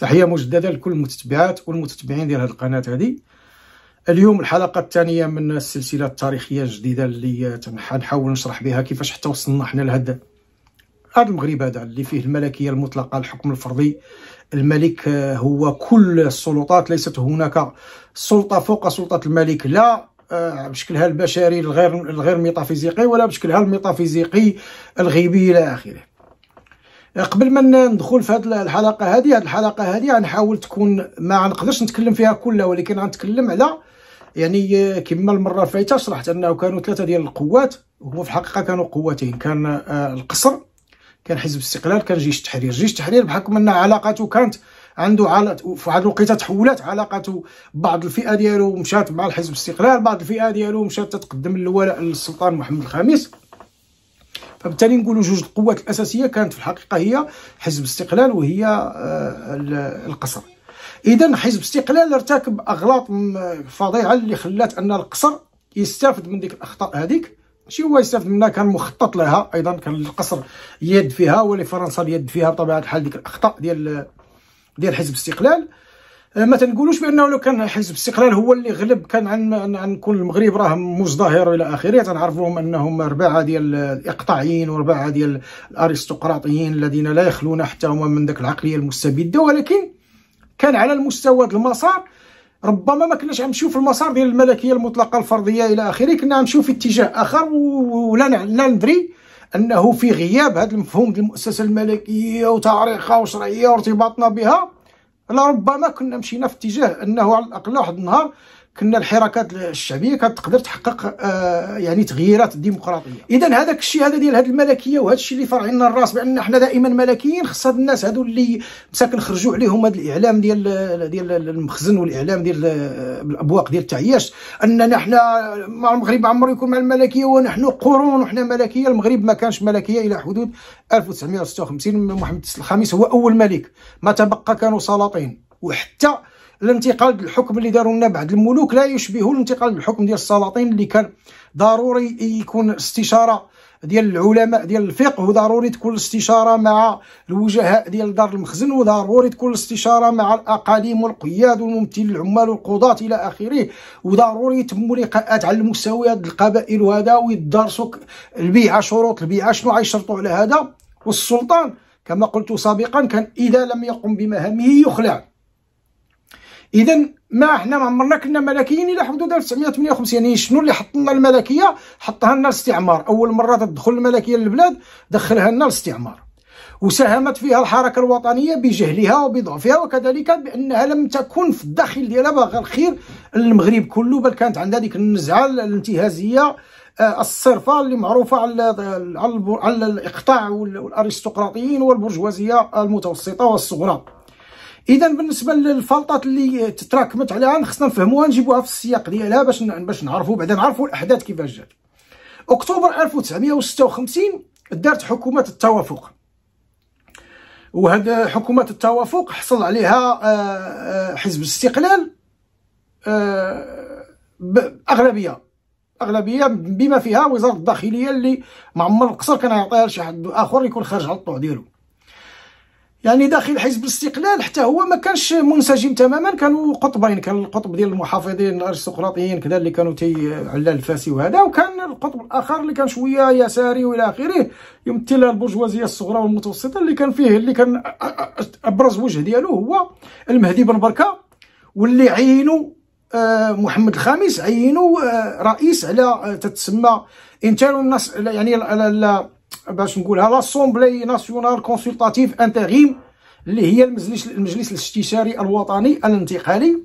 تحيه مجدده لكل المتتبعات والمتتبعين ديال هذه القناه هذه اليوم الحلقه الثانيه من السلسله التاريخيه الجديده اللي تنحاول نشرح بها كيفاش حتى وصلنا حنا لهذا هذا المغرب هذا اللي فيه الملكيه المطلقه الحكم الفردي الملك آه، هو كل السلطات ليست هناك سلطه فوق سلطه الملك لا آه، بشكلها البشري الغير الغير ميتافيزيقي ولا بشكلها الميتافيزيقي الغيبي الى اخره قبل ما ندخل في هذه الحلقه هذه هذه الحلقه هذه غنحاول تكون ما غنقدرش نتكلم فيها كلها ولكن غنتكلم على يعني كما المره الفايته شرحت انه كانوا ثلاثه ديال القوات وهو في الحقيقه كانوا قوتين كان آه، القصر كان حزب الاستقلال كان جيش التحرير جيش التحرير بحكم ان علاقته كانت عنده على في واحد الوقيته تحولت علاقته بعض الفئه ديالو مشات مع الحزب الاستقلال بعض الفئه ديالو مشات تتقدم للولاء للسلطان محمد الخامس فبالتالي نقولوا جوج القوات الاساسيه كانت في الحقيقه هي حزب الاستقلال وهي آه، القصر اذا حزب الاستقلال ارتكب اغلاط فظيعه اللي خلات ان القصر يستافد من ديك الاخطاء هذيك ماشي هو يستافد منها كان مخطط لها ايضا كان القصر يد فيها ولفرنسا اليد فيها بطبيعه الحال ديك الاخطاء ديال ديال حزب الاستقلال أه، ما تنقولوش بانه لو كان حزب الاستقلال هو اللي غلب كان عن عن كل المغرب راه مزدهر الى اخره تنعرفوهم انهم رباعه ديال الاقطاعيين ورباعه ديال الارستقراطيين الذين لا يخلون حتى هما من ذاك العقليه المستبده ولكن كان على المستوى المسار ربما ما كناش عم نشوف المسار ديال الملكيه المطلقه الفرديه الى اخره كنا عم في اتجاه اخر ولا لا ندري انه في غياب هذا المفهوم ديال المؤسسه الملكيه وتاريخها وشرعيه وارتباطنا بها لربما كنا مشينا في اتجاه انه على الاقل واحد النهار كنا الحركات الشعبيه كانت تقدر تحقق آه، يعني تغييرات ديمقراطيه اذا هذاك الشيء هذا ديال هذه الملكيه وهذا الشيء اللي فرع لنا الراس بان احنا دائما ملكيين خص هاد الناس هادو اللي مساكن خرجوا عليهم هذا الاعلام ديال ديال المخزن والاعلام ديال بالابواق آه، ديال التعياش اننا مع المغرب عمره يكون مع الملكيه ونحن قرون وحنا ملكيه المغرب ما كانش ملكيه الى حدود 1956 محمد الخامس هو اول ملك ما تبقى كانوا سلاطين وحتى الانتقال الحكم اللي داروا لنا بعد الملوك لا يشبه الانتقال الحكم ديال السلاطين اللي كان ضروري يكون استشاره ديال العلماء ديال الفقه وضروري تكون الاستشاره مع الوجهاء ديال دار المخزن وضروري تكون الاستشاره مع الاقاليم والقياد والممثلين العمال والقضاة الى اخره وضروري يتموا لقاءات على المستويات القبائل وهذا ويدرسوا البيعه شروط البيعه شنو غيشرطوا على هذا والسلطان كما قلت سابقا كان اذا لم يقم بمهامه يخلع اذا ما احنا ما عمرنا كنا ملكيين الى حدود 1958 يعني شنو اللي حط لنا الملكيه حطها لنا الاستعمار اول مره تدخل الملكيه للبلاد دخلها لنا الاستعمار وساهمت فيها الحركة الوطنية بجهلها وبضعفها وكذلك بأنها لم تكن في الداخل ديالها باغا الخير للمغرب كله بل كانت عندها ديك النزعة الانتهازية آه، الصرفة اللي معروفة على على الإقطاع والأرستقراطيين والبرجوازية المتوسطة والصغرى اذا بالنسبه للفلطات اللي تتراكمت عليها خصنا نفهموها نجيبوها في السياق ديالها باش باش نعرفوا بعدا نعرفوا الاحداث كيفاش جات اكتوبر 1956 دارت حكومه التوافق وهاد حكومه التوافق حصل عليها آه، آه، حزب الاستقلال آه، باغلبيه اغلبيه بما فيها وزاره الداخليه اللي معمر القصر كان يعطيها لشي حد اخر يكون خارج على الطوع ديالو يعني داخل حزب الاستقلال حتى هو ما كانش منسجم تماما كانوا قطبين كان القطب ديال المحافظين الارستقراطيين كذا اللي كانوا تي علال الفاسي وهذا وكان القطب الاخر اللي كان شويه يساري والى اخره يمثل البرجوازيه الصغرى والمتوسطه اللي كان فيه اللي كان ابرز وجه ديالو هو المهدي بن بركه واللي عينوا آه، محمد الخامس عينوا آه، رئيس على آه، تتسمى انتاج يعني على باش نقولها لاسومبلي ناسيونال كونسلطاتيف انتريم اللي هي المجلس المجلس الاستشاري الوطني الانتقالي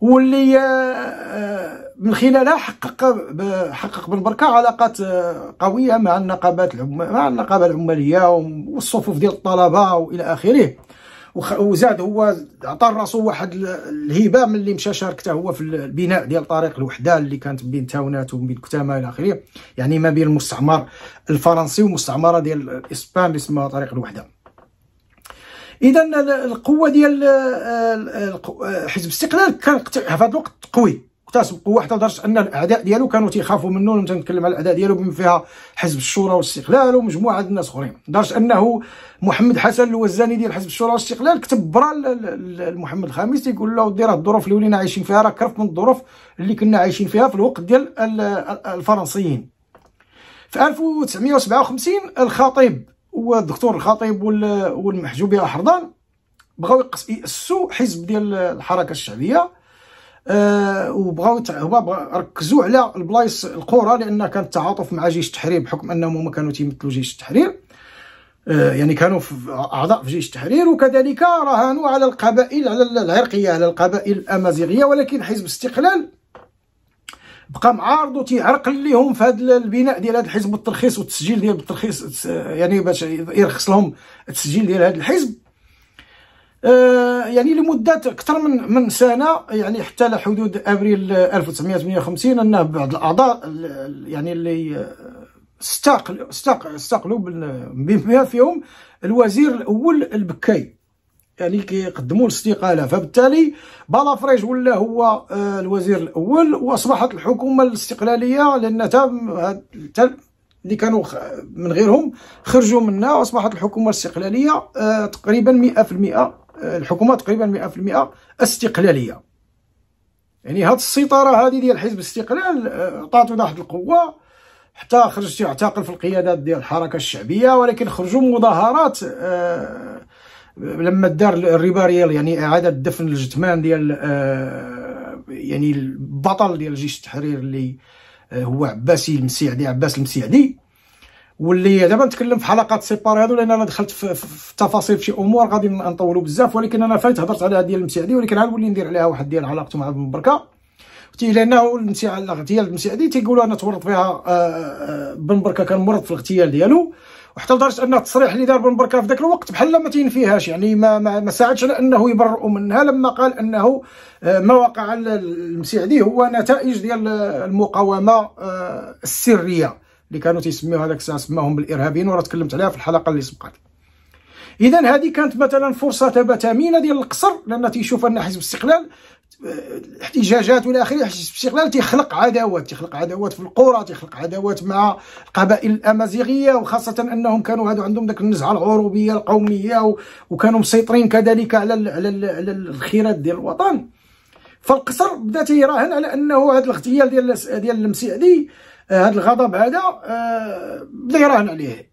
واللي آه، آه، من خلالها حقق حقق بن بركه علاقات آه، قويه مع النقابات مع النقابه العماليه والصفوف ديال الطلبه والى اخره وزاد هو عطى راسو واحد الهبه من اللي مشى شارك حتى هو في البناء ديال طريق الوحده اللي كانت بين تاونات وبين كتامه الى اخره يعني ما بين المستعمر الفرنسي والمستعمره ديال الاسبان اللي اسمها طريق الوحده اذا القوه ديال آه، آه، حزب الاستقلال كان في هذا الوقت قوي اكتسب قوه حتى لدرجه ان الاعداء ديالو كانوا تيخافوا منه لما تنتكلم على الاعداء ديالو بما فيها حزب الشورى والاستقلال ومجموعه الناس اخرين لدرجه انه محمد حسن الوزاني ديال حزب الشورى والاستقلال كتب برا لمحمد الخامس تيقول له دير راه الظروف اللي ولينا عايشين فيها راه كرف من الظروف اللي كنا عايشين فيها في الوقت ديال الفرنسيين في 1957 الخطيب والدكتور الخطيب والمحجوبيه حرضان بغاو ياسسوا حزب ديال الحركه الشعبيه آه، وبغاو هما ركزوا على البلايص القرى لان كان التعاطف مع جيش التحرير بحكم انهم هما كانوا تيمثلوا جيش التحرير آه، يعني كانوا في اعضاء في جيش التحرير وكذلك راهنوا على القبائل على العرقيه على القبائل الامازيغيه ولكن حزب الاستقلال بقى معارض وتيعرقل لهم في هذا البناء ديال هذا الحزب والترخيص والتسجيل ديال الترخيص يعني باش يرخص لهم التسجيل ديال هذا الحزب آه، يعني لمده اكثر من من سنه يعني حتى لحدود ابريل 1958 ان بعض الاعضاء يعني اللي استقل استقلوا بما فيهم الوزير الاول البكاي يعني كيقدموا الاستقاله فبالتالي بالافريج ولا هو آه، الوزير الاول واصبحت الحكومه الاستقلاليه لان تم اللي كانوا من غيرهم خرجوا منها واصبحت الحكومه الاستقلاليه آه، تقريبا 100% الحكومه تقريبا 100% استقلاليه يعني هاد السيطره هذه ديال حزب الاستقلال آه، عطاتو واحد القوه حتى خرج يعتقل في القيادات ديال الحركه الشعبيه ولكن خرجوا مظاهرات آه، لما دار الريباريال يعني اعاده دفن الجثمان ديال آه، يعني البطل ديال جيش التحرير اللي هو عباسي المسيعدي عباس المسيعدي واللي دابا نتكلم في حلقات سيبار هادو لان انا دخلت في, في التفاصيل في شي امور غادي نطولوا بزاف ولكن انا فايت هضرت على هذه المساعدي ولكن نولي ندير عليها واحد ديال علاقته مع المبركه لانه الاغتيال ديال المساعدي تيقولوا انا تورط فيها آه، آه، بن بركه كان مرض في الاغتيال ديالو وحتى لدرجه ان التصريح اللي دار بن بركه في ذاك الوقت بحال ما تينفيهاش يعني ما ما, ما ساعدش على انه يبرئوا منها لما قال انه آه، ما وقع المساعدي هو نتائج ديال المقاومه السريه اللي كانوا تيسميو هذاك الساعه سماهم بالارهابيين وراه تكلمت عليها في الحلقه اللي سبقت اذا هذه كانت مثلا فرصه ثابته ثمينه ديال القصر لان تيشوف ان حزب الاستقلال آه، احتجاجات والى اخره حزب الاستقلال تيخلق عداوات تيخلق عداوات في القرى تيخلق عداوات مع القبائل الامازيغيه وخاصه انهم كانوا هادو عندهم ذاك النزعه العروبيه القوميه وكانوا مسيطرين كذلك على الـ على الـ على الخيرات ديال الوطن فالقصر بدا تيراهن على انه هذا الاغتيال ديال ديال دي هذا آه، الغضب هذا بدا آه، يراهن عليه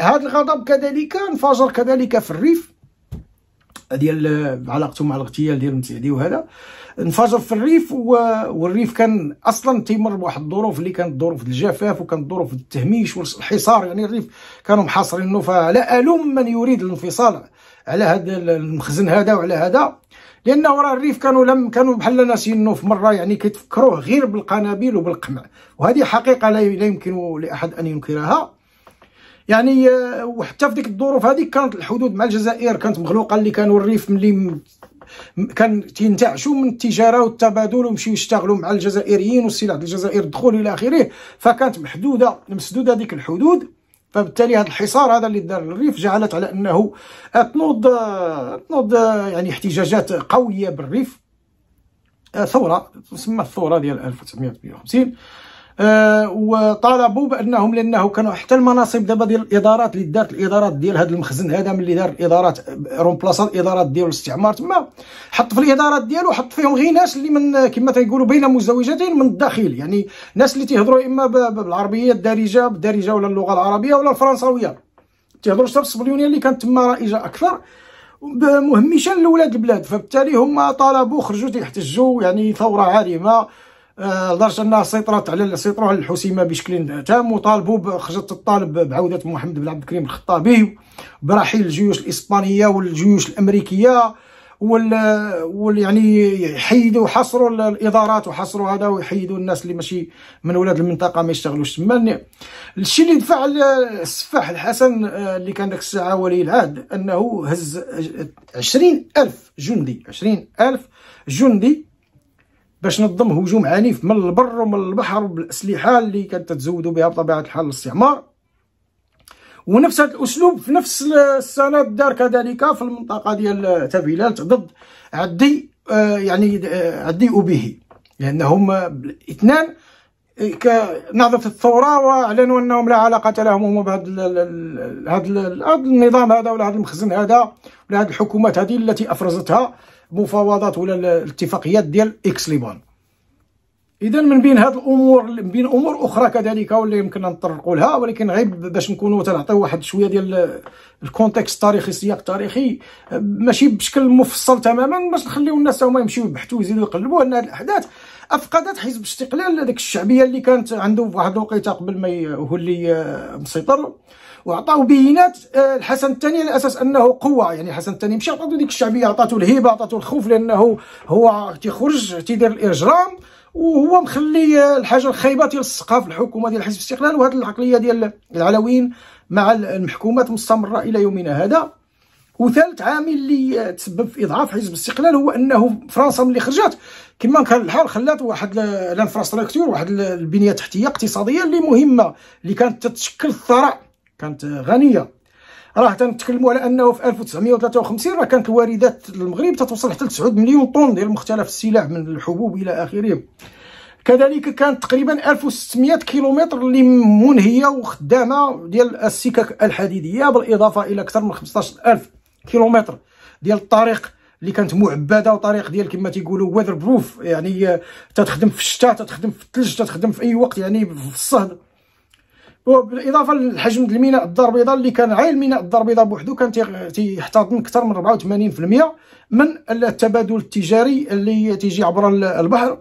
هذا آه، الغضب كذلك انفجر كذلك في الريف ديال علاقته مع الاغتيال ديال المسعدي وهذا انفجر في الريف والريف كان اصلا تيمر بواحد الظروف اللي كانت ظروف الجفاف وكانت ظروف التهميش والحصار يعني الريف كانوا محاصرينه فلا الوم من يريد الانفصال على هذا المخزن هذا وعلى هذا لانه راه الريف كانوا لم كانوا بحال ناسينو في مره يعني كيتفكروه غير بالقنابل وبالقمع وهذه حقيقه لا يمكن لاحد ان ينكرها يعني آه، وحتى في ديك الظروف هذيك كانت الحدود مع الجزائر كانت مغلوقه اللي كانوا الريف ملي كان تينتعشوا من التجاره والتبادل ومشيو يشتغلوا مع الجزائريين والسلع الجزائر الدخول الى اخره فكانت محدوده مسدوده ديك الحدود فبالتالي هذا الحصار هذا اللي دار الريف جعلت على انه تنوض تنوض يعني احتجاجات قويه بالريف آه، ثوره تسمى الثوره ديال 1958 آه، وطالبوا بانهم لانه كانوا حتى المناصب دابا ديال الادارات اللي دارت الادارات ديال هذا المخزن هذا ملي دار الادارات آه، رومبلاصا الادارات ديال الاستعمار تما حط في الادارات ديالو حط فيهم غير ناس اللي من آه، كما تيقولوا بين مزدوجتين من الداخل يعني ناس اللي تيهضروا اما بالعربيه الدارجه بالدارجه ولا اللغه العربيه ولا الفرنساويه تيهضروا حتى بالصبليونيه اللي كانت تما رائجه اكثر مهمشان لولاد البلاد فبالتالي هما طالبوا خرجوا تيحتجوا يعني ثوره عارمه لدرجه آه، انها سيطرت على سيطروا على الحسيمه بشكل تام وطالبوا خرجت الطالب بعوده محمد بن عبد الكريم الخطابي برحيل الجيوش الاسبانيه والجيوش الامريكيه وال, وال يعني يحيدوا حصروا الادارات وحصروا هذا ويحيدوا الناس اللي ماشي من ولاد المنطقه ما يشتغلوش تما الشيء اللي دفع السفاح الحسن آه، اللي كان ديك الساعه ولي العهد انه هز 20000 جندي 20000 جندي باش نظم هجوم عنيف من البر ومن البحر بالاسلحه اللي كانت تزودوا بها بطبيعه الحال الاستعمار ونفس هذا الاسلوب في نفس السنه دار كذلك في المنطقه ديال تبيلات ضد عدي آه، يعني آه، عدي به لانهم الاثنان آه، نهضه الثوره واعلنوا انهم لا علاقه لهم هما بهذا هذا النظام هذا ولا هذا المخزن هذا ولا هذه الحكومات هذه التي افرزتها المفاوضات ولا الاتفاقيات ديال اكس ليبان اذا من بين هذه الامور من بين امور اخرى كذلك واللي يمكن نطرقوا لها ولكن غير باش نكونوا تنعطيو واحد شويه ديال الكونتكست التاريخي السياق التاريخي ماشي بشكل مفصل تماما باش نخليو الناس هما يمشيو يبحثوا ويزيدوا يقلبوا ان هذه الاحداث افقدت حزب الاستقلال هذيك الشعبيه اللي كانت عنده واحد الوقيته قبل ما هو اللي مسيطر وعطاو بينات آه، الحسن الثاني على اساس انه قوه يعني الحسن الثاني مشى عطاتو ديك الشعبيه عطاتو الهيبه عطاتو الخوف لانه هو تيخرج تيدير الاجرام وهو مخلي آه، الحاجه الخايبه تيلصقها في الحكومه ديال حزب الاستقلال وهذه العقليه ديال العلويين مع المحكومات مستمره الى يومنا هذا وثالث عامل اللي آه، تسبب في اضعاف حزب الاستقلال هو انه فرنسا ملي خرجت كما كان الحال خلات واحد لانفراستراكتور واحد البنيه التحتيه اقتصاديه اللي مهمه اللي كانت تتشكل الثراء كانت غنيه راه تنتكلموا على انه في 1953 راه كانت الواردات للمغرب تتوصل حتى ل 9 مليون طن ديال مختلف السلع من الحبوب الى اخره كذلك كانت تقريبا 1600 كيلومتر اللي منهيه وخدامه ديال السكك الحديديه بالاضافه الى اكثر من 15000 كيلومتر ديال الطريق اللي كانت معبده وطريق ديال كما تيقولوا ويذر بروف يعني تتخدم في الشتاء تتخدم في الثلج تتخدم في اي وقت يعني في الصهد وبالاضافه للحجم الميناء الدار البيضاء اللي كان عين ميناء الدار البيضاء بوحدو كان تيحتضن اكثر من 84% من التبادل التجاري اللي تيجي عبر البحر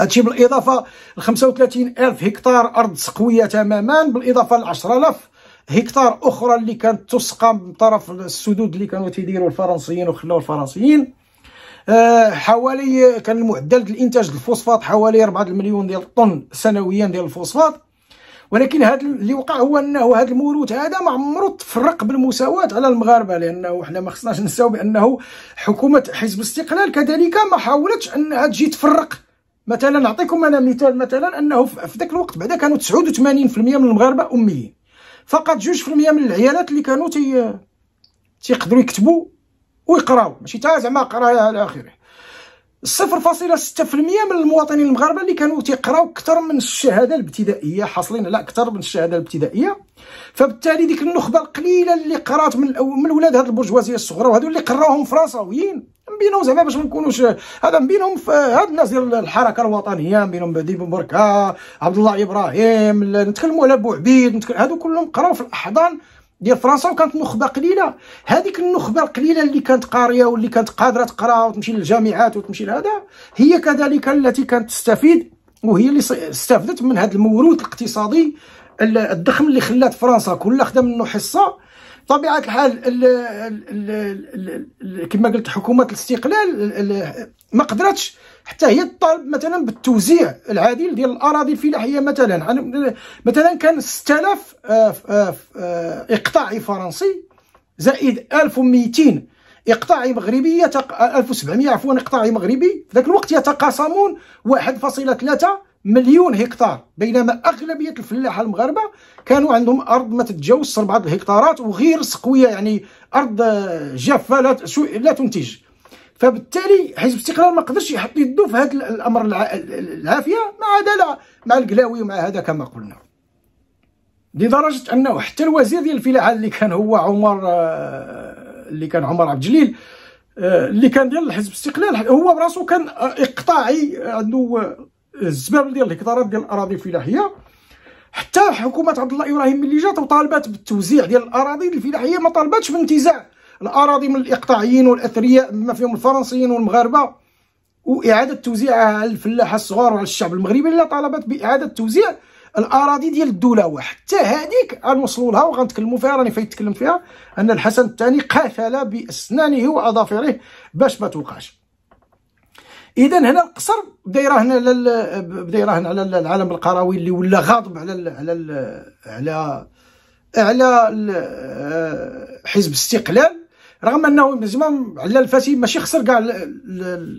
هادشي بالاضافه ل 35 الف هكتار ارض سقويه تماما بالاضافه ل 10000 هكتار اخرى اللي كانت تسقى من طرف السدود اللي كانوا تيديروا الفرنسيين وخلاو الفرنسيين آه، حوالي كان المعدل الانتاج الفوسفات حوالي 4 مليون ديال الطن سنويا ديال الفوسفات ولكن هذا اللي وقع هو انه هذا الموروث هذا ما عمرو تفرق بالمساواه على المغاربه لانه حنا ما خصناش نساو بانه حكومه حزب الاستقلال كذلك ما حاولتش انها تجي تفرق مثلا نعطيكم انا مثال مثلا انه في ذاك الوقت بعدا كانوا 89% من المغاربه اميين فقط 2% من العيالات اللي كانوا تي تيقدروا يكتبوا ويقراو ماشي حتى زعما قرايه على اخره 0.6% من المواطنين المغاربه اللي كانوا تيقراو اكثر من الشهاده الابتدائيه حاصلين على اكثر من الشهاده الابتدائيه فبالتالي ديك النخبه القليله اللي قرات من من ولاد هذه البرجوازيه الصغرى وهذو اللي قراوهم فرنساويين بينهم زعما باش ما نكونوش هذا بينهم هاد الناس ديال الحركه الوطنيه بينهم بدي بركه عبد الله ابراهيم نتكلموا على بوعبيد هادو كلهم قراو في الاحضان ديال فرنسا وكانت نخبه قليله هذيك النخبه القليله اللي كانت قاريه واللي كانت قادره تقرا وتمشي للجامعات وتمشي لهذا هي كذلك التي كانت تستفيد وهي اللي استفدت من هذا الموروث الاقتصادي الضخم اللي خلات فرنسا كلها خدا منه حصه طبيعه الحال كما قلت حكومه الاستقلال ما قدرتش حتى هي تطالب مثلا بالتوزيع العادل ديال الاراضي الفلاحيه مثلا مثلا كان 6000 آه، آه، آه، اقطاعي فرنسي زائد 1200 اقطاعي مغربي يتق... 1700 عفوا اقطاعي مغربي في ذاك الوقت يتقاسمون 1.3 مليون هكتار بينما اغلبيه الفلاحه المغاربه كانوا عندهم ارض ما تتجاوزش 4 الهكتارات وغير سقويه يعني ارض جافه لا لا تنتج فبالتالي حزب الاستقلال ما قدرش يحط يده في هذا الامر العافيه مع دلع مع القلاوي ومع هذا كما قلنا لدرجه انه حتى الوزير ديال الفلاحه اللي كان هو عمر آه، اللي كان عمر عبد الجليل آه، اللي كان ديال الحزب الاستقلال هو براسو كان آه، اقطاعي عنده الزباب ديال الهكتارات ديال الاراضي الفلاحيه حتى حكومه عبد الله ابراهيم ملي جات وطالبات بالتوزيع ديال الاراضي الفلاحيه ما طالباتش بانتزاع الأراضي من الإقطاعيين والأثرياء بما فيهم الفرنسيين والمغاربة وإعادة توزيعها على الفلاحة الصغار وعلى الشعب المغربي اللي طالبت بإعادة توزيع الأراضي ديال الدولة وحتى هذيك غنوصلوا لها وغنتكلموا فيها راني فايت نتكلم فيها أن الحسن الثاني قاتل بأسنانه وأظافره باش ما توقعش اذا هنا القصر بدا يراهن على بدا يراهن على العالم القروي اللي ولا غاضب على ال على ال على على آه، حزب الاستقلال رغم انه زعما على الفاسي ماشي خسر كاع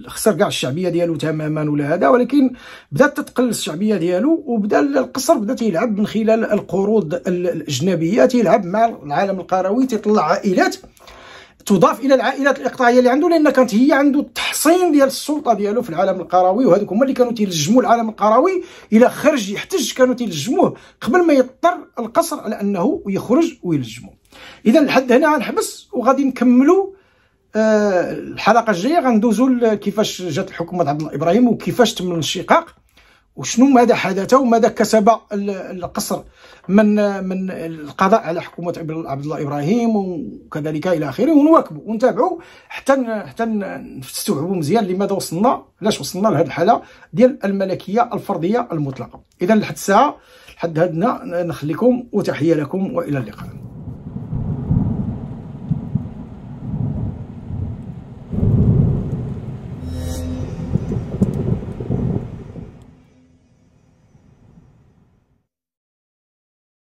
خسر كاع الشعبيه ديالو تماما ولا هذا ولكن بدات تتقل الشعبيه ديالو وبدا القصر بدا تيلعب من خلال القروض الاجنبيه تيلعب مع العالم القروي تيطلع عائلات تضاف الى العائلات الاقطاعيه اللي عنده لان كانت هي عنده التحصين ديال السلطه ديالو في العالم القروي وهذوك هما اللي كانوا تيلجموا العالم القروي الى خرج يحتج كانوا تيلجموه قبل ما يضطر القصر على انه يخرج ويلجموه اذا لحد هنا غنحبس وغادي نكملوا آه، الحلقه الجايه غندوزوا كيفاش جات الحكومه عبد الله ابراهيم وكيفاش تم الانشقاق وشنو ماذا حدث وماذا كسب القصر من من القضاء على حكومه عبد الله ابراهيم وكذلك الى اخره ونواكبوا ونتابعوا حتى حتى نستوعبوا مزيان لماذا وصلنا لاش وصلنا لهذه الحاله ديال الملكيه الفرديه المطلقه اذا لحد الساعه لحد هادنا نخليكم وتحيه لكم والى اللقاء